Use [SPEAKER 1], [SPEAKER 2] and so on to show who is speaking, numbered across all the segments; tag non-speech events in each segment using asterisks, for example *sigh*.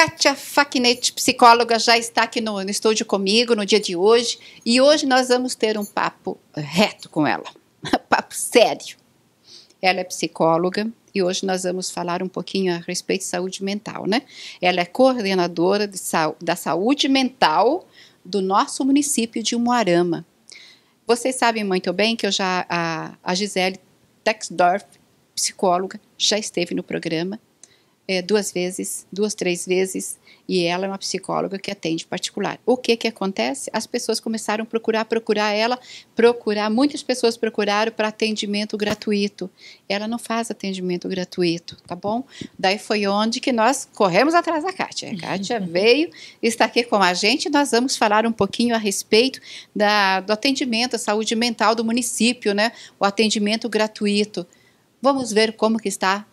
[SPEAKER 1] Kátia Facnet, psicóloga, já está aqui no, no estúdio comigo no dia de hoje e hoje nós vamos ter um papo reto com ela, *laughs* papo sério. Ela é psicóloga e hoje nós vamos falar um pouquinho a respeito de saúde mental, né? Ela é coordenadora sa da saúde mental do nosso município de Umuarama. Vocês sabem muito bem que eu já a, a Gisele Texdorf, psicóloga, já esteve no programa é, duas vezes, duas, três vezes, e ela é uma psicóloga que atende particular. O que que acontece? As pessoas começaram a procurar, procurar ela, procurar, muitas pessoas procuraram para atendimento gratuito. Ela não faz atendimento gratuito, tá bom? Daí foi onde que nós corremos atrás da Kátia. A Kátia *laughs* veio, está aqui com a gente, nós vamos falar um pouquinho a respeito da, do atendimento à saúde mental do município, né? O atendimento gratuito. Vamos ver como que está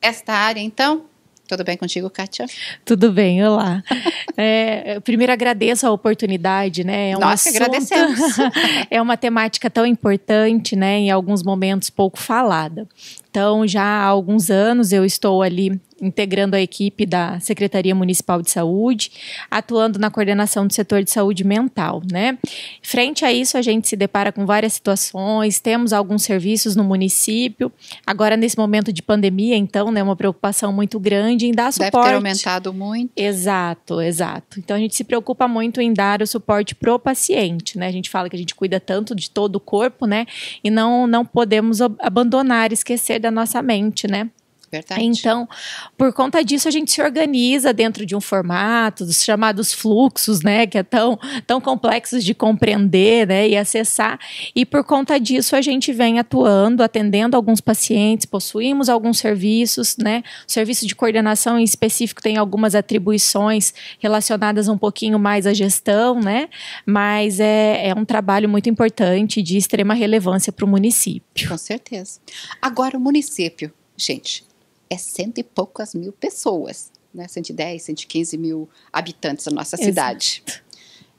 [SPEAKER 1] esta área, então? Tudo bem contigo, Kátia?
[SPEAKER 2] Tudo bem, olá. *laughs* É, primeiro agradeço a oportunidade, né? É um Nós assunto, agradecemos. *laughs* é uma temática tão importante, né? Em alguns momentos pouco falada. Então, já há alguns anos eu estou ali integrando a equipe da Secretaria Municipal de Saúde, atuando na coordenação do setor de saúde mental, né? Frente a isso, a gente se depara com várias situações, temos alguns serviços no município. Agora nesse momento de pandemia, então, né, uma preocupação muito grande em dar Deve suporte. Deve ter aumentado muito. Exato, exato. Então a gente se preocupa muito em dar o suporte pro paciente, né? A gente fala que a gente cuida tanto de todo o corpo, né? E não não podemos abandonar, esquecer da nossa mente, né? Verdade. Então, por conta disso, a gente se organiza dentro de um formato, dos chamados fluxos, né? Que é tão, tão complexos de compreender né, e acessar. E por conta disso, a gente vem atuando, atendendo alguns pacientes, possuímos alguns serviços, né? O serviço de coordenação em específico tem algumas atribuições relacionadas um pouquinho mais à gestão, né? Mas é, é um trabalho muito importante, de extrema relevância para o município. Com certeza.
[SPEAKER 1] Agora, o município, gente é cento e poucas mil pessoas, né? 110, 115 mil habitantes da nossa cidade. Exato.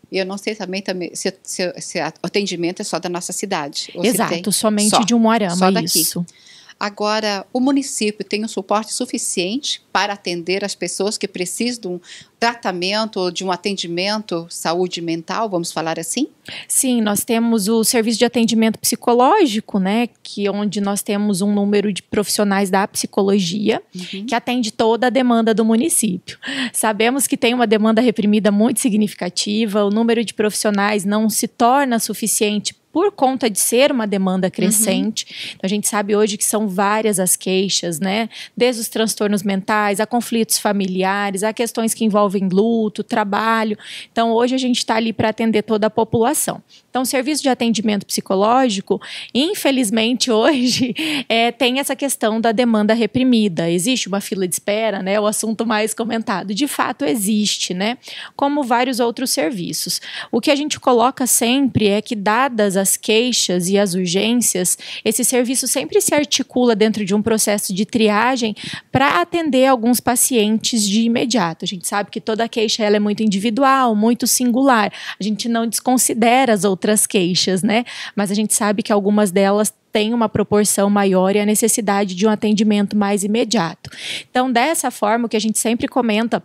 [SPEAKER 1] E eu não sei também, também se, se, se, o atendimento é só da nossa cidade. Exato, somente só, de Umuarama, só daqui. isso. Daqui. Agora, o município tem um suporte suficiente para atender as pessoas que precisam de um tratamento, de um atendimento, saúde mental, vamos falar assim?
[SPEAKER 2] Sim, nós temos o serviço de atendimento psicológico, né, que é onde nós temos um número de profissionais da psicologia uhum. que atende toda a demanda do município. Sabemos que tem uma demanda reprimida muito significativa, o número de profissionais não se torna suficiente por conta de ser uma demanda uhum. crescente. Uhum. Então, a gente sabe hoje que são várias as queixas, né? Desde os transtornos mentais, a conflitos familiares, a questões que envolvem luto, trabalho. Então, hoje a gente está ali para atender toda a população. Então, o serviço de atendimento psicológico, infelizmente, *laughs* hoje é, tem essa questão da demanda reprimida. Existe uma fila de espera, né? O assunto mais comentado. De fato, existe, né? Como vários outros serviços. O que a gente coloca sempre é que, dadas as as queixas e as urgências, esse serviço sempre se articula dentro de um processo de triagem para atender alguns pacientes de imediato. A gente sabe que toda queixa ela é muito individual, muito singular. A gente não desconsidera as outras queixas, né? Mas a gente sabe que algumas delas tem uma proporção maior e a necessidade de um atendimento mais imediato. Então, dessa forma, o que a gente sempre comenta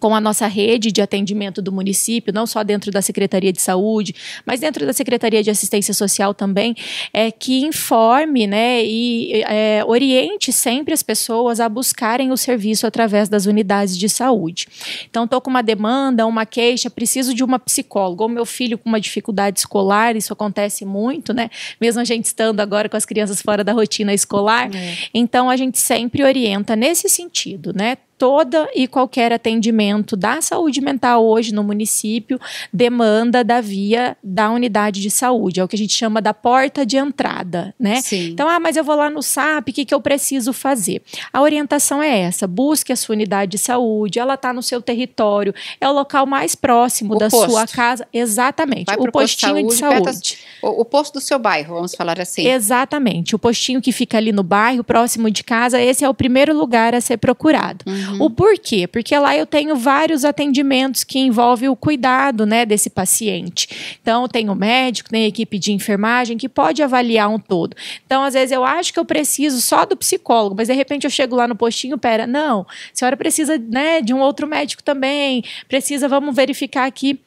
[SPEAKER 2] com a nossa rede de atendimento do município, não só dentro da Secretaria de Saúde, mas dentro da Secretaria de Assistência Social também, é que informe né, e é, oriente sempre as pessoas a buscarem o serviço através das unidades de saúde. Então, estou com uma demanda, uma queixa, preciso de uma psicóloga, ou meu filho com uma dificuldade escolar, isso acontece muito, né? Mesmo a gente estando agora com as crianças fora da rotina escolar. É. Então, a gente sempre orienta nesse sentido, né? toda e qualquer atendimento da saúde mental hoje no município demanda da via da unidade de saúde, é o que a gente chama da porta de entrada, né? Sim. Então, ah, mas eu vou lá no SAP, o que, que eu preciso fazer? A orientação é essa: busque a sua unidade de saúde, ela está no seu território, é o local mais próximo o da posto. sua casa. Exatamente. Vai o postinho de saúde. saúde. o, o posto do seu bairro, vamos falar assim. Exatamente. O postinho que fica ali no bairro, próximo de casa, esse é o primeiro lugar a ser procurado. Uhum. Uhum. O porquê? Porque lá eu tenho vários atendimentos que envolvem o cuidado né, desse paciente. Então, tem o médico, tem a equipe de enfermagem que pode avaliar um todo. Então, às vezes, eu acho que eu preciso só do psicólogo, mas de repente eu chego lá no postinho, pera, não, a senhora precisa né, de um outro médico também, precisa, vamos verificar aqui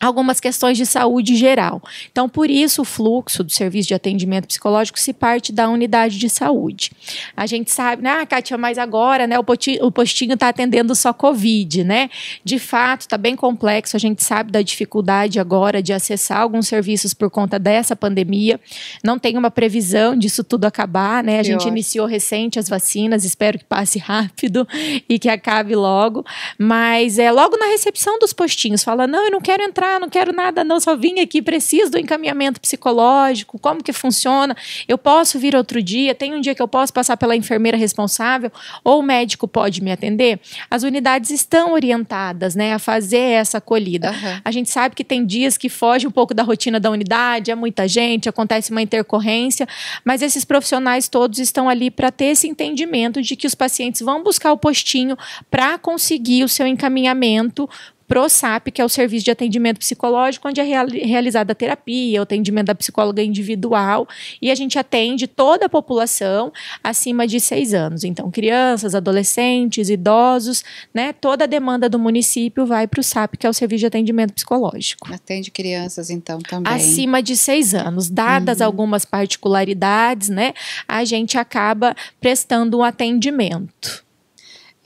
[SPEAKER 2] algumas questões de saúde geral. Então, por isso, o fluxo do serviço de atendimento psicológico se parte da unidade de saúde. A gente sabe, né, ah, Kátia, mas agora né, o postinho está atendendo só Covid, né? De fato, está bem complexo, a gente sabe da dificuldade agora de acessar alguns serviços por conta dessa pandemia. Não tem uma previsão disso tudo acabar, né? A gente iniciou recente as vacinas, espero que passe rápido *laughs* e que acabe logo. Mas é logo na recepção dos postinhos, fala, não, eu não quero entrar ah, não quero nada não, só vim aqui, preciso do encaminhamento psicológico, como que funciona, eu posso vir outro dia, tem um dia que eu posso passar pela enfermeira responsável ou o médico pode me atender? As unidades estão orientadas, né, a fazer essa acolhida. Uhum. A gente sabe que tem dias que foge um pouco da rotina da unidade, é muita gente, acontece uma intercorrência, mas esses profissionais todos estão ali para ter esse entendimento de que os pacientes vão buscar o postinho para conseguir o seu encaminhamento SAP, que é o serviço de atendimento psicológico, onde é realizada a terapia, o atendimento da psicóloga individual, e a gente atende toda a população acima de seis anos. Então, crianças, adolescentes, idosos, né? Toda a demanda do município vai para o SAP, que é o serviço de atendimento psicológico. Atende crianças, então,
[SPEAKER 1] também. Acima
[SPEAKER 2] de seis anos. Dadas uhum. algumas particularidades, né? A gente acaba prestando um atendimento.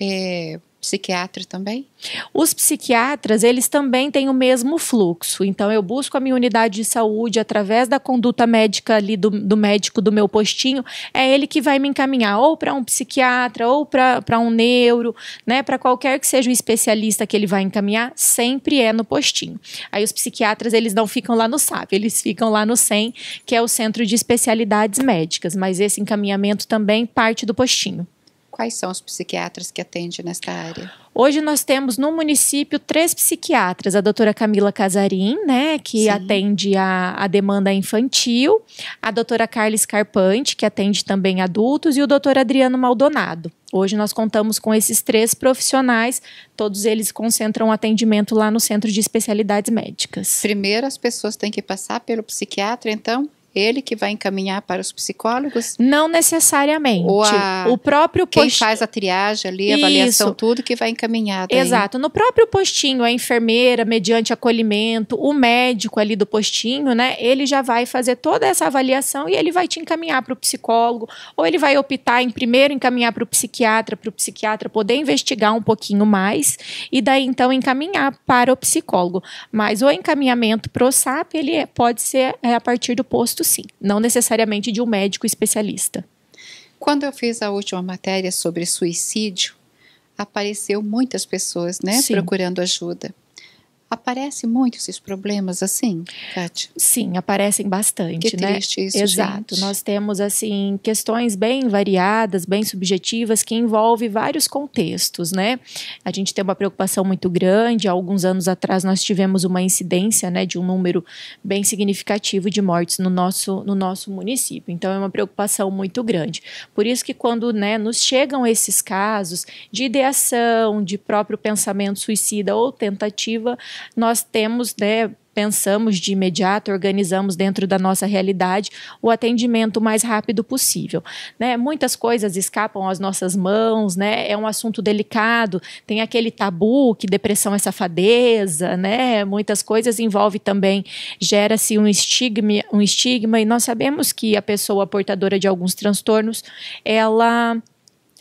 [SPEAKER 2] É, psiquiatra também? Os psiquiatras, eles também têm o mesmo fluxo. Então, eu busco a minha unidade de saúde através da conduta médica ali do, do médico do meu postinho. É ele que vai me encaminhar ou para um psiquiatra, ou para um neuro, né? Para qualquer que seja o especialista que ele vai encaminhar, sempre é no postinho. Aí, os psiquiatras, eles não ficam lá no SAP, eles ficam lá no SEM, que é o Centro de Especialidades Médicas. Mas esse encaminhamento também parte do postinho. Quais são os psiquiatras que atendem nesta área? Hoje nós temos no município três psiquiatras: a doutora Camila Casarim, né, que Sim. atende a, a demanda infantil, a doutora Carla Scarpante, que atende também adultos, e o doutor Adriano Maldonado. Hoje nós contamos com esses três profissionais, todos eles concentram atendimento lá no Centro de Especialidades Médicas. Primeiro as pessoas
[SPEAKER 1] têm que passar pelo psiquiatra, então? Ele que vai encaminhar para os psicólogos? Não
[SPEAKER 2] necessariamente. A, o próprio quem post... faz a triagem ali, a avaliação,
[SPEAKER 1] tudo que vai encaminhar.
[SPEAKER 2] Daí. Exato. No próprio postinho, a enfermeira, mediante acolhimento, o médico ali do postinho, né? Ele já vai fazer toda essa avaliação e ele vai te encaminhar para o psicólogo, ou ele vai optar em primeiro encaminhar para o psiquiatra, para o psiquiatra poder investigar um pouquinho mais e daí então encaminhar para o psicólogo. Mas o encaminhamento para o SAP ele é, pode ser é, a partir do posto sim, não necessariamente de um médico especialista. Quando eu fiz a última matéria sobre suicídio, apareceu muitas
[SPEAKER 1] pessoas, né, sim. procurando ajuda.
[SPEAKER 2] Aparecem muito esses problemas assim, Kátia? Sim, aparecem bastante, que né? Triste isso, Exato. Gente. Nós temos assim questões bem variadas, bem subjetivas que envolvem vários contextos, né? A gente tem uma preocupação muito grande. Há alguns anos atrás nós tivemos uma incidência, né, de um número bem significativo de mortes no nosso no nosso município. Então é uma preocupação muito grande. Por isso que quando, né, nos chegam esses casos de ideação, de próprio pensamento suicida ou tentativa, nós temos, né, pensamos de imediato, organizamos dentro da nossa realidade o atendimento o mais rápido possível. Né? Muitas coisas escapam às nossas mãos, né? é um assunto delicado, tem aquele tabu que depressão é safadeza, né? muitas coisas envolve também, gera-se um estigma, um estigma, e nós sabemos que a pessoa portadora de alguns transtornos, ela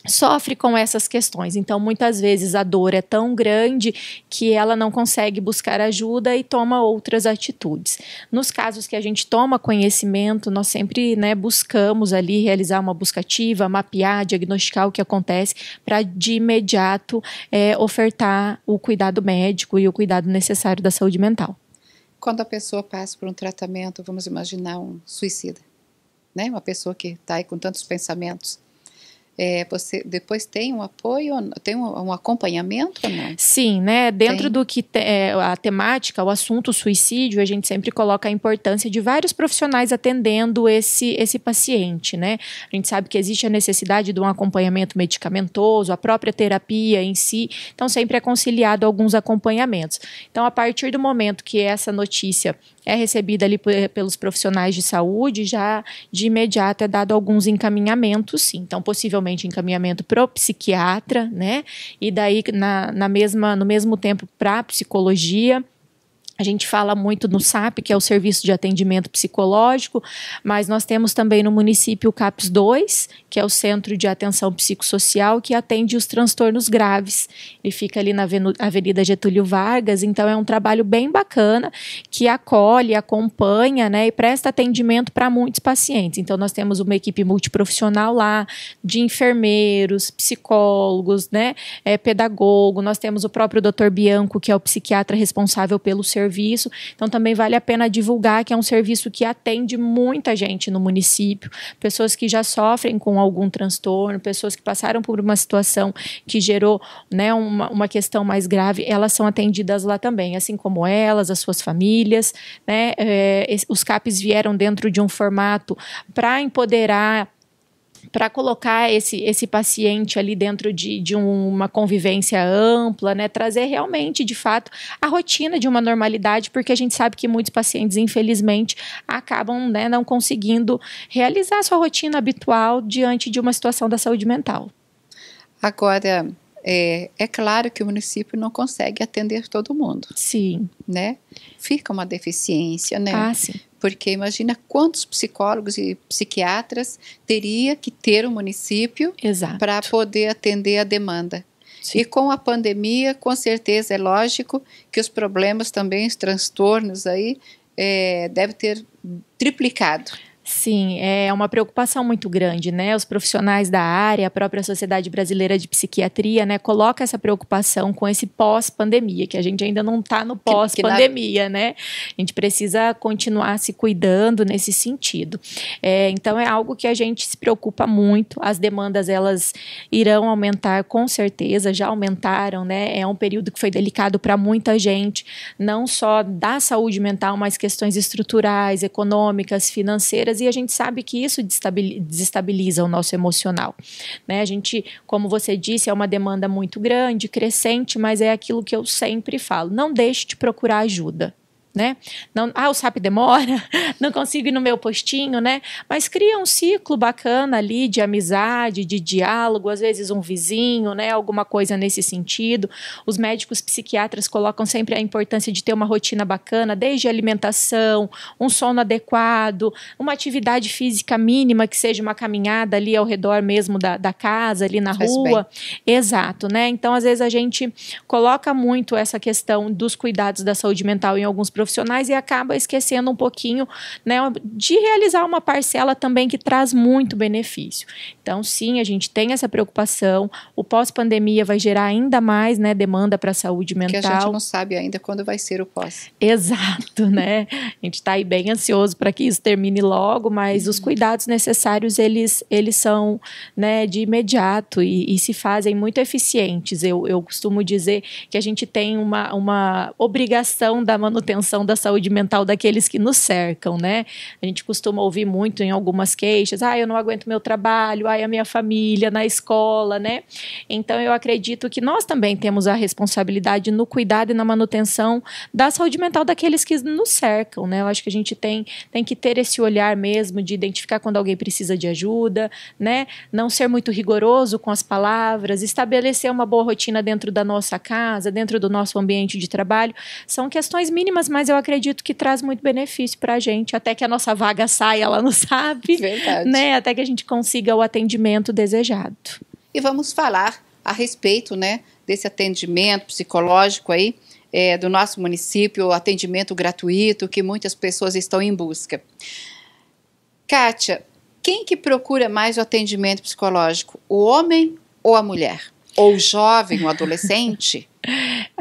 [SPEAKER 2] sofre com essas questões. Então, muitas vezes a dor é tão grande que ela não consegue buscar ajuda e toma outras atitudes. Nos casos que a gente toma conhecimento, nós sempre né, buscamos ali realizar uma busca ativa, mapear, diagnosticar o que acontece, para de imediato é, ofertar o cuidado médico e o cuidado necessário da saúde mental.
[SPEAKER 1] Quando a pessoa passa por um tratamento, vamos imaginar um suicida, né? Uma pessoa que está aí com tantos pensamentos
[SPEAKER 2] é, você depois tem um apoio, tem um, um acompanhamento ou não? Sim, né? Dentro tem. do que te, é, a temática, o assunto o suicídio, a gente sempre coloca a importância de vários profissionais atendendo esse, esse paciente, né? A gente sabe que existe a necessidade de um acompanhamento medicamentoso, a própria terapia em si, então sempre é conciliado alguns acompanhamentos. Então, a partir do momento que essa notícia é recebida ali pelos profissionais de saúde, já de imediato é dado alguns encaminhamentos, sim. Então, possivelmente possivelmente encaminhamento para o psiquiatra, né? E daí na, na mesma, no mesmo tempo para psicologia a gente fala muito no SAP, que é o Serviço de Atendimento Psicológico, mas nós temos também no município o CAPS 2, que é o Centro de Atenção Psicossocial, que atende os transtornos graves. Ele fica ali na Avenida Getúlio Vargas, então é um trabalho bem bacana, que acolhe, acompanha né, e presta atendimento para muitos pacientes. Então nós temos uma equipe multiprofissional lá, de enfermeiros, psicólogos, né, é, pedagogo, nós temos o próprio Dr. Bianco, que é o psiquiatra responsável pelo serviço serviço. Então também vale a pena divulgar que é um serviço que atende muita gente no município, pessoas que já sofrem com algum transtorno, pessoas que passaram por uma situação que gerou né, uma, uma questão mais grave, elas são atendidas lá também, assim como elas, as suas famílias. Né, é, os CAPs vieram dentro de um formato para empoderar para colocar esse, esse paciente ali dentro de, de uma convivência ampla, né? Trazer realmente, de fato, a rotina de uma normalidade, porque a gente sabe que muitos pacientes, infelizmente, acabam né, não conseguindo realizar a sua rotina habitual diante de uma situação da saúde mental. Agora, é, é, claro que o município
[SPEAKER 1] não consegue atender todo mundo. Sim. Né? Fica uma deficiência, né? Ah, sim porque imagina quantos psicólogos e psiquiatras teria que ter o município para poder atender a demanda. Sim. E com a pandemia, com certeza é lógico que os problemas também, os transtornos aí, é,
[SPEAKER 2] deve ter triplicado. Sim, é uma preocupação muito grande, né? Os profissionais da área, a própria Sociedade Brasileira de Psiquiatria, né, coloca essa preocupação com esse pós-pandemia, que a gente ainda não está no pós-pandemia, né? A gente precisa continuar se cuidando nesse sentido. É, então é algo que a gente se preocupa muito. As demandas elas irão aumentar com certeza, já aumentaram, né? É um período que foi delicado para muita gente, não só da saúde mental, mas questões estruturais, econômicas, financeiras e a gente sabe que isso desestabiliza o nosso emocional. Né? A gente, como você disse, é uma demanda muito grande, crescente, mas é aquilo que eu sempre falo: não deixe de procurar ajuda né? Não, ah, o SAP demora, *laughs* não consigo ir no meu postinho, né? Mas cria um ciclo bacana ali de amizade, de diálogo, às vezes um vizinho, né? Alguma coisa nesse sentido. Os médicos psiquiatras colocam sempre a importância de ter uma rotina bacana, desde alimentação, um sono adequado, uma atividade física mínima, que seja uma caminhada ali ao redor mesmo da, da casa, ali na Faz rua. Bem. Exato, né? Então, às vezes a gente coloca muito essa questão dos cuidados da saúde mental em alguns profissionais e acaba esquecendo um pouquinho né, de realizar uma parcela também que traz muito benefício. Então, sim, a gente tem essa preocupação. O pós-pandemia vai gerar ainda mais né, demanda para a saúde mental. Que a gente não
[SPEAKER 1] sabe ainda quando vai
[SPEAKER 2] ser o pós. Exato, né? A gente está aí bem ansioso para que isso termine logo, mas os uhum. cuidados necessários, eles, eles são né, de imediato e, e se fazem muito eficientes. Eu, eu costumo dizer que a gente tem uma, uma obrigação da manutenção da saúde mental daqueles que nos cercam, né? A gente costuma ouvir muito em algumas queixas, ah, eu não aguento meu trabalho, ah, a minha família, na escola, né? Então eu acredito que nós também temos a responsabilidade no cuidado e na manutenção da saúde mental daqueles que nos cercam, né? Eu acho que a gente tem, tem que ter esse olhar mesmo de identificar quando alguém precisa de ajuda, né? Não ser muito rigoroso com as palavras, estabelecer uma boa rotina dentro da nossa casa, dentro do nosso ambiente de trabalho, são questões mínimas, mas mas eu acredito que traz muito benefício para a gente, até que a nossa vaga saia lá no SAP, Verdade. né? Até que a gente consiga o atendimento desejado. E vamos falar a respeito, né, desse atendimento
[SPEAKER 1] psicológico aí é, do nosso município, atendimento gratuito que muitas pessoas estão em busca. Kátia, quem que procura mais o atendimento psicológico, o homem ou a mulher? Ou o jovem, o *laughs* adolescente?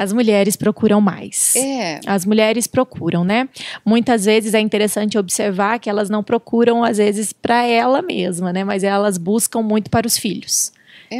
[SPEAKER 2] as mulheres procuram mais. É. As mulheres procuram, né? Muitas vezes é interessante observar que elas não procuram, às vezes, para ela mesma, né? Mas elas buscam muito para os filhos.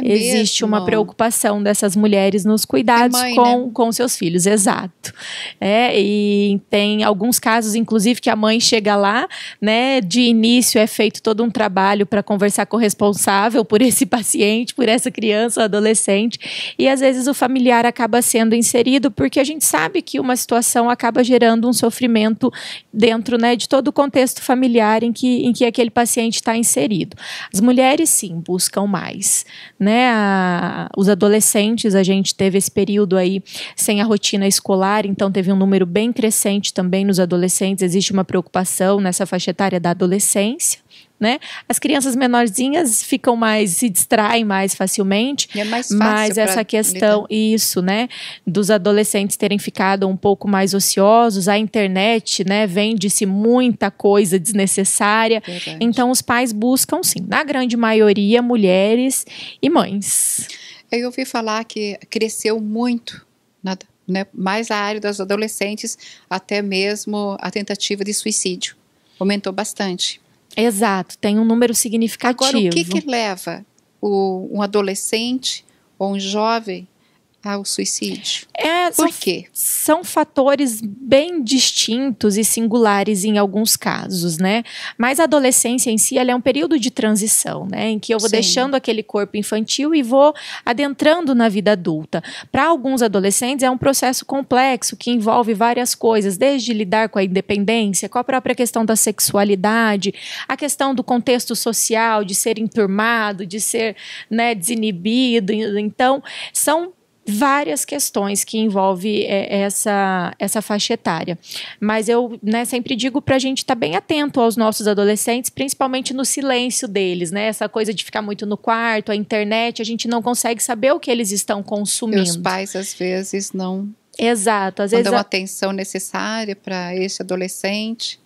[SPEAKER 2] É Existe mesmo? uma preocupação dessas mulheres nos cuidados é mãe, com, né? com seus filhos, exato. É, e tem alguns casos, inclusive, que a mãe chega lá, né? De início é feito todo um trabalho para conversar com o responsável por esse *laughs* paciente, por essa criança ou adolescente. E às vezes o familiar acaba sendo inserido, porque a gente sabe que uma situação acaba gerando um sofrimento dentro né, de todo o contexto familiar em que, em que aquele paciente está inserido. As mulheres, sim, buscam mais né? A, os adolescentes, a gente teve esse período aí sem a rotina escolar, então teve um número bem crescente também nos adolescentes. Existe uma preocupação nessa faixa etária da adolescência né? As crianças menorzinhas ficam mais, se distraem mais facilmente. E é mais fácil mas essa questão, lidar. isso, né? Dos adolescentes terem ficado um pouco mais ociosos, a internet, né? Vende-se muita coisa desnecessária. Verdade. Então, os pais buscam, sim, na grande maioria, mulheres e mães. Eu ouvi
[SPEAKER 1] falar que
[SPEAKER 2] cresceu muito,
[SPEAKER 1] nada, né? mais a área das adolescentes, até mesmo a tentativa de suicídio. Aumentou bastante. Exato, tem um número significativo. Agora, o que, que leva
[SPEAKER 2] o, um adolescente ou um jovem ao suicídio? É, Por são, quê? São fatores bem distintos e singulares em alguns casos, né? Mas a adolescência em si é um período de transição, né? Em que eu vou Sim. deixando aquele corpo infantil e vou adentrando na vida adulta. Para alguns adolescentes é um processo complexo que envolve várias coisas, desde lidar com a independência, com a própria questão da sexualidade, a questão do contexto social, de ser enturmado, de ser né, desinibido. Então, são várias questões que envolve é, essa, essa faixa etária. Mas eu né, sempre digo para a gente estar tá bem atento aos nossos adolescentes, principalmente no silêncio deles, né? Essa coisa de ficar muito no quarto, a internet, a gente não consegue saber o que eles estão consumindo. os pais, às vezes,
[SPEAKER 1] não. Exato, às vezes. Não dão a atenção necessária para esse adolescente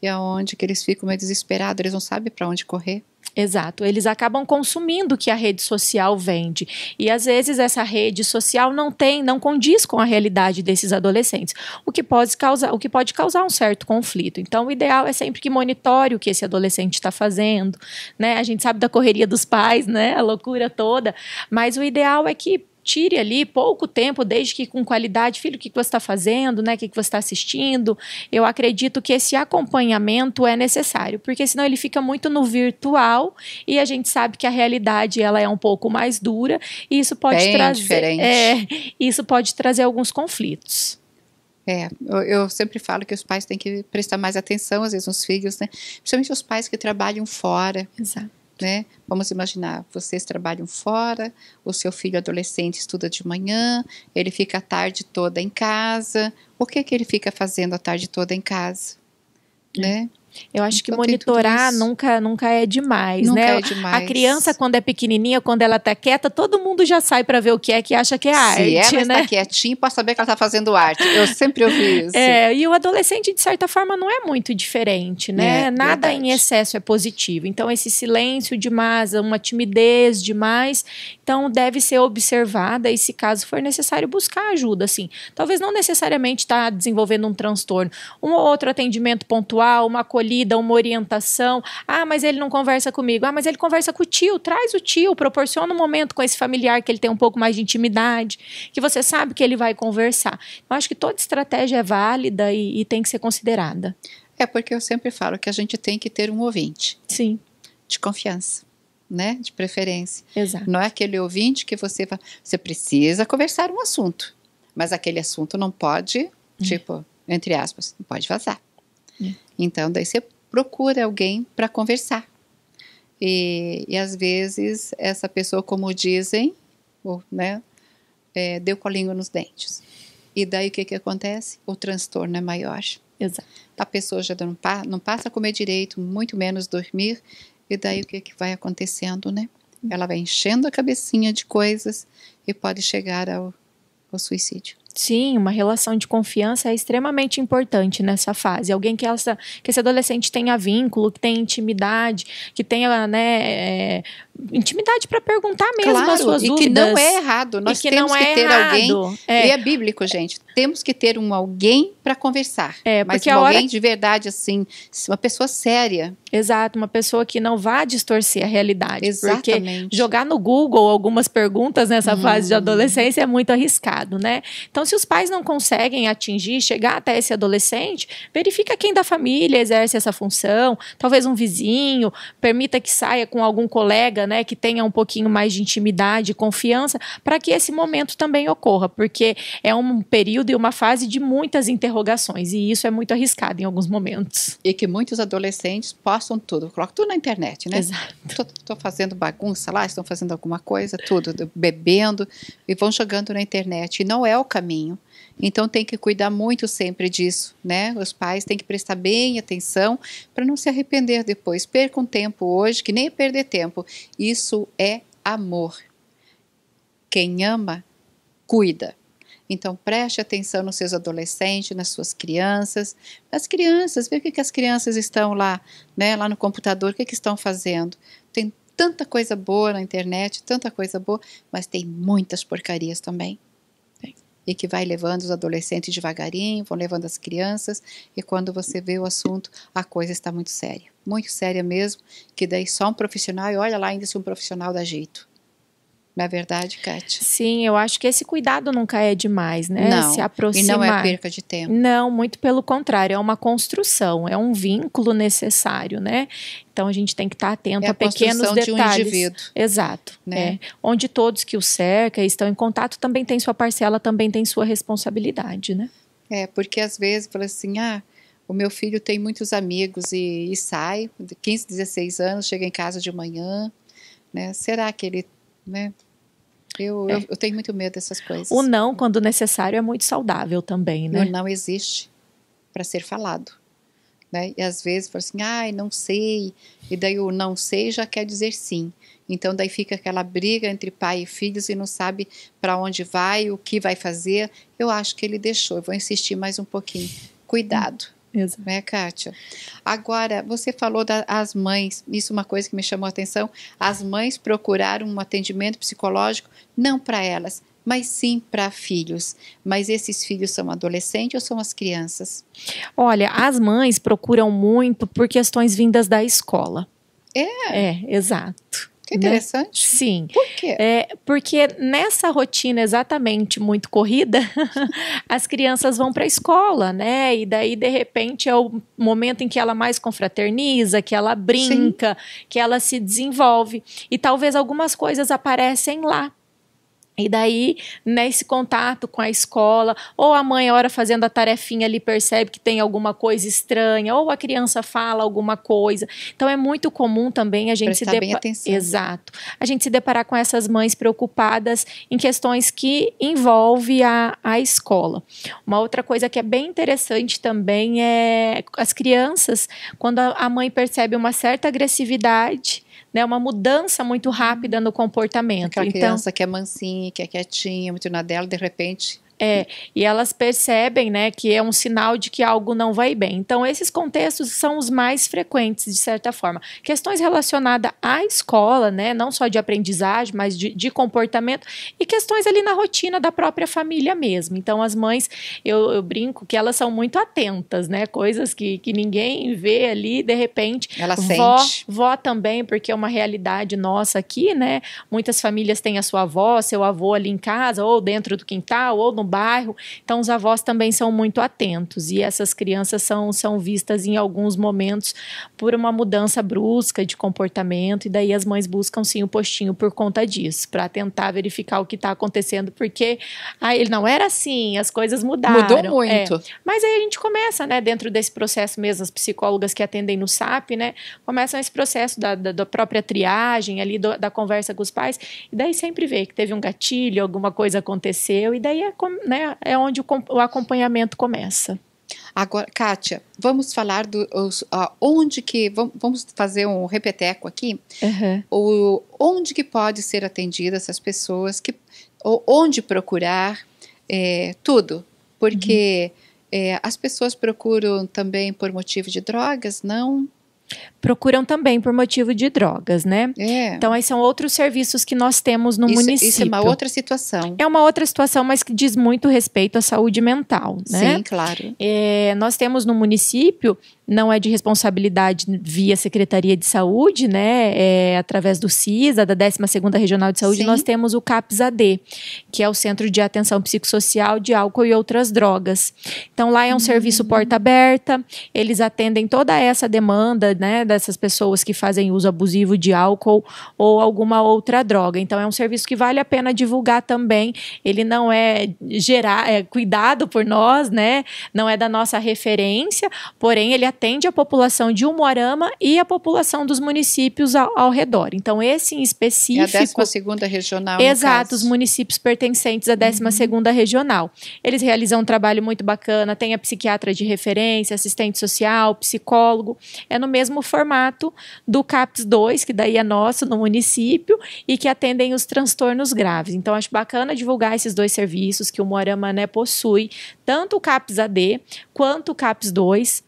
[SPEAKER 2] e aonde que eles ficam meio desesperados, eles não sabem para onde correr. Exato, eles acabam consumindo o que a rede social vende. E às vezes essa rede social não tem, não condiz com a realidade desses adolescentes, o que pode causar, o que pode causar um certo conflito. Então, o ideal é sempre que monitore o que esse adolescente está fazendo, né? A gente sabe da correria dos pais, né? A loucura toda, mas o ideal é que tire ali pouco tempo, desde que com qualidade, filho, o que, que você está fazendo, né? O que, que você está assistindo? Eu acredito que esse acompanhamento é necessário, porque senão ele fica muito no virtual e a gente sabe que a realidade ela é um pouco mais dura e isso pode Bem trazer. Diferente. É, isso pode trazer alguns conflitos. É, eu, eu, sempre falo que os pais têm que prestar mais atenção,
[SPEAKER 1] às vezes, nos filhos, né? Principalmente os pais que trabalham fora. Exato. Né? Vamos imaginar, vocês trabalham fora, o seu filho adolescente estuda de manhã, ele fica a tarde toda em casa. O que que ele fica fazendo a tarde toda em casa? É.
[SPEAKER 2] Né? Eu acho então, que monitorar nunca, nunca é demais, nunca né? É demais. A criança, quando é pequenininha, quando ela tá quieta, todo mundo já sai para ver o que é que acha que é arte. Se ela né? está quietinha, pode saber que ela está fazendo arte. Eu sempre ouvi *laughs* isso. É, e o adolescente, de certa forma, não é muito diferente, né? É, Nada verdade. em excesso é positivo. Então, esse silêncio demais, uma timidez demais, então deve ser observada e, se caso for necessário, buscar ajuda. Assim, talvez não necessariamente está desenvolvendo um transtorno, um ou outro atendimento pontual, uma colher ali, dá uma orientação. Ah, mas ele não conversa comigo. Ah, mas ele conversa com o tio, traz o tio, proporciona um momento com esse familiar que ele tem um pouco mais de intimidade, que você sabe que ele vai conversar. eu acho que toda estratégia é válida e, e tem que ser considerada. É porque
[SPEAKER 1] eu sempre falo que a gente tem que ter um ouvinte. Sim. De confiança né? De preferência. Exato. Não é aquele ouvinte que você vai, você precisa conversar um assunto, mas aquele assunto não pode, hum. tipo, entre aspas, não pode vazar. É. Então, daí você procura alguém para conversar. E, e, às vezes essa pessoa, como dizem, ou, né, é, deu com a língua nos dentes. E daí o que, que acontece? O transtorno é maior. Exato. A pessoa já não, pa não passa a comer direito, muito menos dormir. E daí o que, que vai acontecendo, né?
[SPEAKER 2] Ela vai enchendo a cabecinha de coisas e pode chegar ao, ao suicídio. Sim, uma relação de confiança é extremamente importante nessa fase. Alguém que, essa, que esse adolescente tenha vínculo, que tenha intimidade, que tenha né, é, intimidade para perguntar mesmo claro, as suas e dúvidas. E que não é errado. Nós temos que, é que ter errado. alguém. É. E é
[SPEAKER 1] bíblico, gente temos que ter um alguém para conversar. É, mas um alguém hora... de verdade, assim,
[SPEAKER 2] uma pessoa séria. Exato, uma pessoa que não vá distorcer a realidade. Exatamente. Porque jogar no Google algumas perguntas nessa hum. fase de adolescência é muito arriscado, né? Então, se os pais não conseguem atingir, chegar até esse adolescente, verifica quem da família exerce essa função, talvez um vizinho, permita que saia com algum colega, né, que tenha um pouquinho mais de intimidade, confiança, para que esse momento também ocorra, porque é um período período e uma fase de muitas interrogações, e isso é muito arriscado em alguns momentos.
[SPEAKER 1] E que muitos adolescentes postam tudo, colocam tudo na internet, né? Exato. Estou fazendo bagunça lá, estão fazendo alguma coisa, tudo, bebendo, e vão jogando na internet. E não é o caminho. Então tem que cuidar muito sempre disso, né? Os pais têm que prestar bem atenção para não se arrepender depois. Percam um tempo hoje, que nem perder tempo. Isso é amor. Quem ama, cuida. Então preste atenção nos seus adolescentes, nas suas crianças, nas crianças, veja o que, que as crianças estão lá, né, lá no computador, o que, que estão fazendo. Tem tanta coisa boa na internet, tanta coisa boa, mas tem muitas porcarias também. Tem. E que vai levando os adolescentes devagarinho, vão levando as crianças, e quando você vê o assunto, a coisa está muito séria. Muito séria mesmo, que daí só um profissional, e olha lá ainda se um profissional
[SPEAKER 2] dá jeito. Na verdade, Kátia. Sim, eu acho que esse cuidado nunca é demais, né? Não, Se aproximar. E não é perca de tempo. Não, muito pelo contrário, é uma construção, é um vínculo necessário, né? Então a gente tem que estar atento é a, a pequenos detalhes. De um indivíduo, Exato. Né? É. Onde todos que o cercam estão em contato também tem sua parcela, também tem sua responsabilidade, né? É, porque às vezes fala assim, ah, o meu filho tem muitos
[SPEAKER 1] amigos e, e sai, de 15, 16 anos, chega em casa de manhã, né? Será que ele, né? Eu, é. eu, eu, tenho muito medo dessas coisas.
[SPEAKER 2] O não, quando necessário, é muito saudável também, né? O não existe para ser falado. Né? E
[SPEAKER 1] às vezes fala assim, ai, ah, não sei. E daí o não sei já quer dizer sim. Então daí fica aquela briga entre pai e filhos e não sabe para onde vai, o que vai fazer. Eu acho que ele deixou. Eu vou insistir mais um pouquinho. Cuidado. Exato. Né, Kátia? Agora, você falou das da, mães, isso é uma coisa que me chamou a atenção. As mães procuraram um atendimento psicológico não para elas, mas sim para filhos.
[SPEAKER 2] Mas esses filhos são
[SPEAKER 1] adolescentes ou são as crianças?
[SPEAKER 2] Olha, as mães procuram muito por questões vindas da escola. É. É, exato. Que né? interessante. Né? Sim. Por quê? É, porque nessa rotina exatamente muito corrida, *laughs* as crianças vão para a escola, né? E daí, de repente, é o momento em que ela mais confraterniza, que ela brinca, Sim. que ela se desenvolve. E talvez algumas coisas aparecem lá. E daí, nesse né, contato com a escola, ou a mãe, a hora fazendo a tarefinha ali, percebe que tem alguma coisa estranha, ou a criança fala alguma coisa. Então, é muito comum também a gente Prestar se deparar. Exato. A gente se deparar com essas mães preocupadas em questões que envolvem a, a escola. Uma outra coisa que é bem interessante também é as crianças, quando a mãe percebe uma certa agressividade, né, uma mudança muito rápida no comportamento. Aquela então, criança que é mansinha, que é quietinha, muito na dela, de repente é, e elas percebem, né, que é um sinal de que algo não vai bem. Então, esses contextos são os mais frequentes, de certa forma. Questões relacionadas à escola, né, não só de aprendizagem, mas de, de comportamento, e questões ali na rotina da própria família mesmo. Então, as mães, eu, eu brinco que elas são muito atentas, né, coisas que, que ninguém vê ali, de repente. Ela vó, sente. Vó também, porque é uma realidade nossa aqui, né, muitas famílias têm a sua avó, seu avô ali em casa, ou dentro do quintal, ou no bairro. Então, os avós também são muito atentos e essas crianças são, são vistas em alguns momentos por uma mudança brusca de comportamento, e daí as mães buscam sim o postinho por conta disso, para tentar verificar o que está acontecendo, porque ah, ele não era assim, as coisas mudaram. Mudou é. muito. É. Mas aí a gente começa, né, dentro desse processo mesmo, as psicólogas que atendem no SAP, né, começam esse processo da, da, da própria triagem, ali do, da conversa com os pais, e daí sempre vê que teve um gatilho, alguma coisa aconteceu, e daí é, né, é onde o acompanhamento começa. Agora, Kátia, vamos falar do os,
[SPEAKER 1] onde que vamos fazer um repeteco aqui. Uhum. O, onde que pode ser atendida essas pessoas, que, ou onde procurar, é, tudo, porque uhum. é, as pessoas procuram também por motivo de drogas,
[SPEAKER 2] não? Procuram também por motivo de drogas, né? É. Então, aí são outros serviços que nós temos no isso, município. Isso é uma outra situação. É uma outra situação, mas que diz muito respeito à saúde mental, né? Sim, claro. É, nós temos no município não é de responsabilidade via Secretaria de Saúde, né? É, através do CISA, da 12ª Regional de Saúde, Sim. nós temos o CAPSAD, que é o Centro de Atenção Psicossocial de Álcool e Outras Drogas. Então, lá é um uhum. serviço porta aberta, eles atendem toda essa demanda, né? Dessas pessoas que fazem uso abusivo de álcool ou alguma outra droga. Então, é um serviço que vale a pena divulgar também. Ele não é gerar, é cuidado por nós, né? Não é da nossa referência, porém, ele atende atende a população de Umuarama e a população dos municípios ao, ao redor. Então, esse em específico. É a 12 regional. Exato, os municípios pertencentes à 12 uhum. regional. Eles realizam um trabalho muito bacana, tem a psiquiatra de referência, assistente social, psicólogo. É no mesmo formato do CAPS 2, que daí é nosso no município, e que atendem os transtornos graves. Então, acho bacana divulgar esses dois serviços que o Moarama né, possui, tanto o CAPS AD quanto o CAPS 2.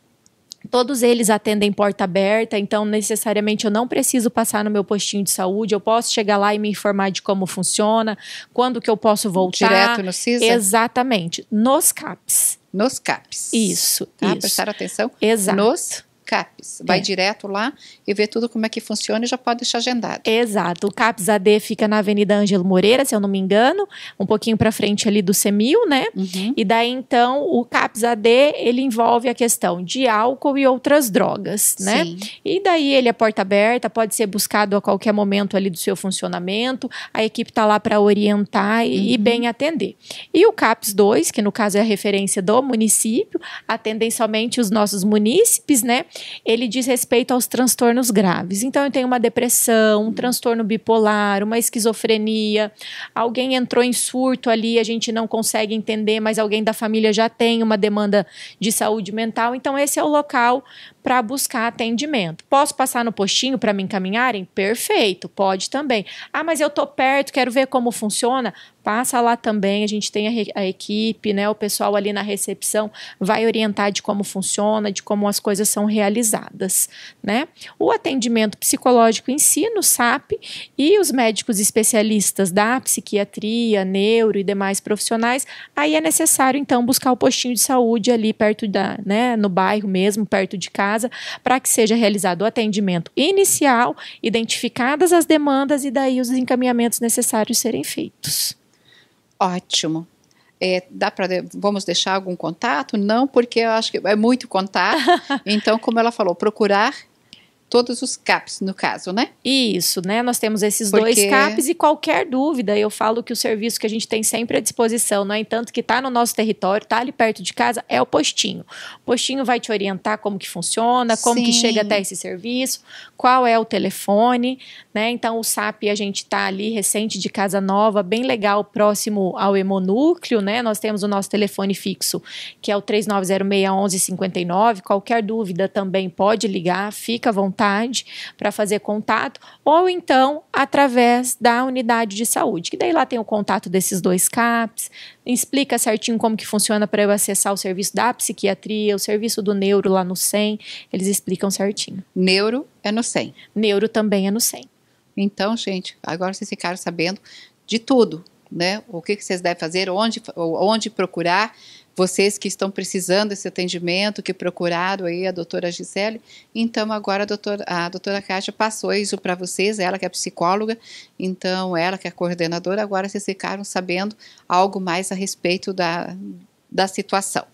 [SPEAKER 2] Todos eles atendem porta aberta, então necessariamente eu não preciso passar no meu postinho de saúde, eu posso chegar lá e me informar de como funciona, quando que eu posso voltar. Direto no CISA? Exatamente, nos CAPs. Nos CAPs. Isso, tá? isso. Prestar atenção? Exato. Nos CAPES. Vai direto lá e vê tudo como é que funciona e já pode deixar agendado. Exato. O CAPES AD fica na Avenida Ângelo Moreira, se eu não me engano, um pouquinho para frente ali do CEMIL, né? Uhum. E daí então o CAPES AD ele envolve a questão de álcool e outras drogas, né? Sim. E daí ele é porta aberta, pode ser buscado a qualquer momento ali do seu funcionamento. A equipe está lá para orientar e, uhum. e bem atender. E o CAPES 2, que no caso é a referência do município, atendem somente os nossos munícipes, né? ele diz respeito aos transtornos graves. Então, eu tenho uma depressão, um transtorno bipolar, uma esquizofrenia, alguém entrou em surto ali, a gente não consegue entender, mas alguém da família já tem uma demanda de saúde mental. Então, esse é o local para buscar atendimento. Posso passar no postinho para me encaminharem? Perfeito, pode também. Ah, mas eu tô perto, quero ver como funciona passa lá também, a gente tem a, a, equipe, né, o pessoal ali na recepção vai orientar de como funciona, de como as coisas são realizadas, né? O atendimento psicológico em si no SAP e os médicos especialistas da psiquiatria, neuro e demais profissionais, aí é necessário então buscar o postinho de saúde ali perto da, né, no bairro mesmo, perto de casa, para que seja realizado o atendimento inicial, identificadas as demandas e daí os encaminhamentos necessários serem feitos. Ótimo. É, dá para
[SPEAKER 1] vamos deixar algum contato? Não, porque eu acho que é muito contato. *laughs* Então, como ela falou, procurar todos os CAPs, no caso, né? Isso, né? Nós temos esses Porque... dois CAPs
[SPEAKER 2] e qualquer dúvida, eu falo que o serviço que a gente tem sempre à disposição, no entanto, que está no nosso território, está ali perto de casa, é o postinho. O postinho vai te orientar como que funciona, como Sim. que chega até esse serviço, qual é o telefone, né? Então, o SAP, a gente está ali recente de Casa Nova, bem legal, próximo ao hemonúcleo, né? Nós temos o nosso telefone fixo, que é o 3906 1159. Qualquer dúvida também pode ligar, fica à vontade vontade para fazer contato, ou então através da unidade de saúde, que daí lá tem o contato desses dois CAPs, explica certinho como que funciona para eu acessar o serviço da psiquiatria, o serviço do neuro lá no SEM, eles explicam certinho. Neuro é no SEM. Neuro também é no SEM. Então, gente, agora
[SPEAKER 1] vocês ficaram sabendo de tudo, né? O que, que vocês devem fazer, onde, onde procurar, vocês que estão precisando desse atendimento, que procuraram aí a doutora Gisele. Então, agora a doutora, a doutora Kátia passou isso para vocês, ela que é psicóloga, então ela que é coordenadora, agora vocês ficaram sabendo algo mais a respeito da, da situação.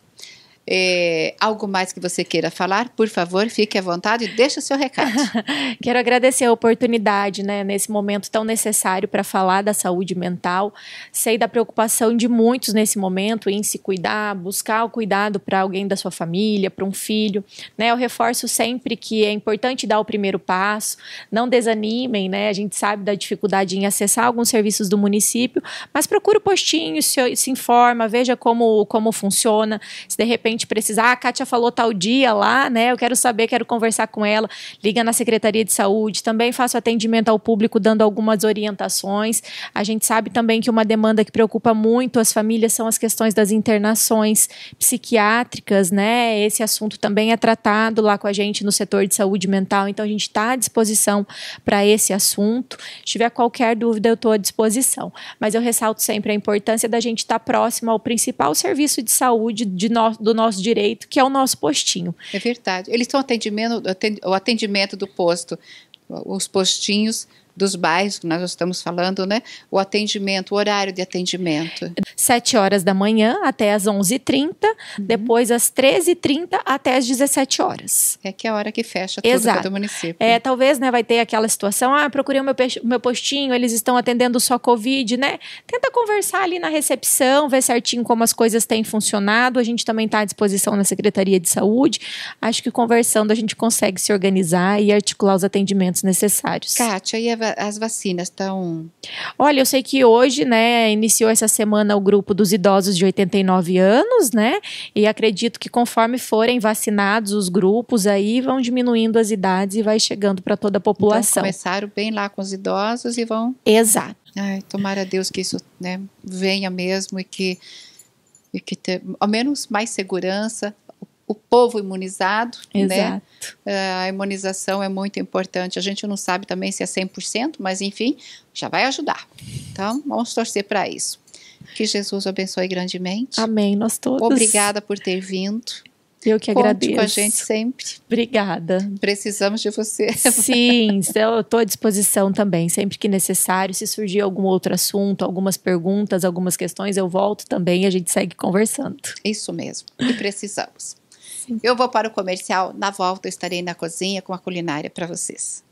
[SPEAKER 1] É, algo mais que você queira falar, por favor, fique à
[SPEAKER 2] vontade e deixe o seu recado. *laughs* Quero agradecer a oportunidade, né, nesse momento tão necessário para falar da saúde mental. Sei da preocupação de muitos nesse momento em se cuidar, buscar o cuidado para alguém da sua família, para um filho. Né, eu reforço sempre que é importante dar o primeiro passo, não desanimem, né? A gente sabe da dificuldade em acessar alguns serviços do município, mas procure o postinho, se, se informa, veja como, como funciona. Se de repente gente precisar, ah, a Kátia falou tal dia lá, né? Eu quero saber, quero conversar com ela. Liga na Secretaria de Saúde, também faço atendimento ao público dando algumas orientações. A gente sabe também que uma demanda que preocupa muito as famílias são as questões das internações psiquiátricas, né? Esse assunto também é tratado lá com a gente no setor de saúde mental, então a gente está à disposição para esse assunto. Se tiver qualquer dúvida, eu estou à disposição. Mas eu ressalto sempre a importância da gente estar tá próximo ao principal serviço de saúde de no, do nosso nosso direito, que é o nosso postinho. É verdade. Eles estão atendendo
[SPEAKER 1] o atendimento do posto, os postinhos dos bairros que nós estamos falando, né? O atendimento, o horário de atendimento. 7 horas da manhã até as
[SPEAKER 2] 11h30, uhum. depois às 13h30 até as 17 horas. É que é a hora que fecha tudo Exato. todo o município. É, talvez, né, vai ter aquela situação, ah, procurei o meu, meu postinho, eles estão atendendo só Covid, né? Tenta conversar ali na recepção, ver certinho como as coisas têm funcionado, a gente também está à disposição na Secretaria de Saúde, acho que conversando a gente consegue se organizar e articular os atendimentos necessários. Kátia, e a as vacinas estão? Tá Olha, eu sei que hoje, né, iniciou essa semana o grupo dos idosos de 89 anos, né? E acredito que conforme forem vacinados os grupos aí vão diminuindo as idades e vai chegando para toda a então, população. Então, começaram bem lá com os idosos e vão
[SPEAKER 1] Exato. Ai, tomara a Deus que isso, né, venha mesmo e que e que ter, ao menos mais segurança o povo imunizado, né? Exato. né? A imunização é muito importante. A gente não sabe também se é 100%, mas enfim, já vai ajudar. Então, vamos torcer para isso. Que Jesus abençoe grandemente. Amém, nós
[SPEAKER 2] todos. Obrigada
[SPEAKER 1] por ter vindo. Eu que Conte agradeço. com a gente sempre.
[SPEAKER 2] Obrigada. Precisamos de você. Sim, eu estou à disposição também, sempre que necessário. Se surgir algum outro assunto, algumas perguntas, algumas questões, eu volto também e a gente segue conversando. Isso mesmo. E precisamos.
[SPEAKER 1] Eu vou para o comercial, na volta estarei na cozinha com a culinária para vocês.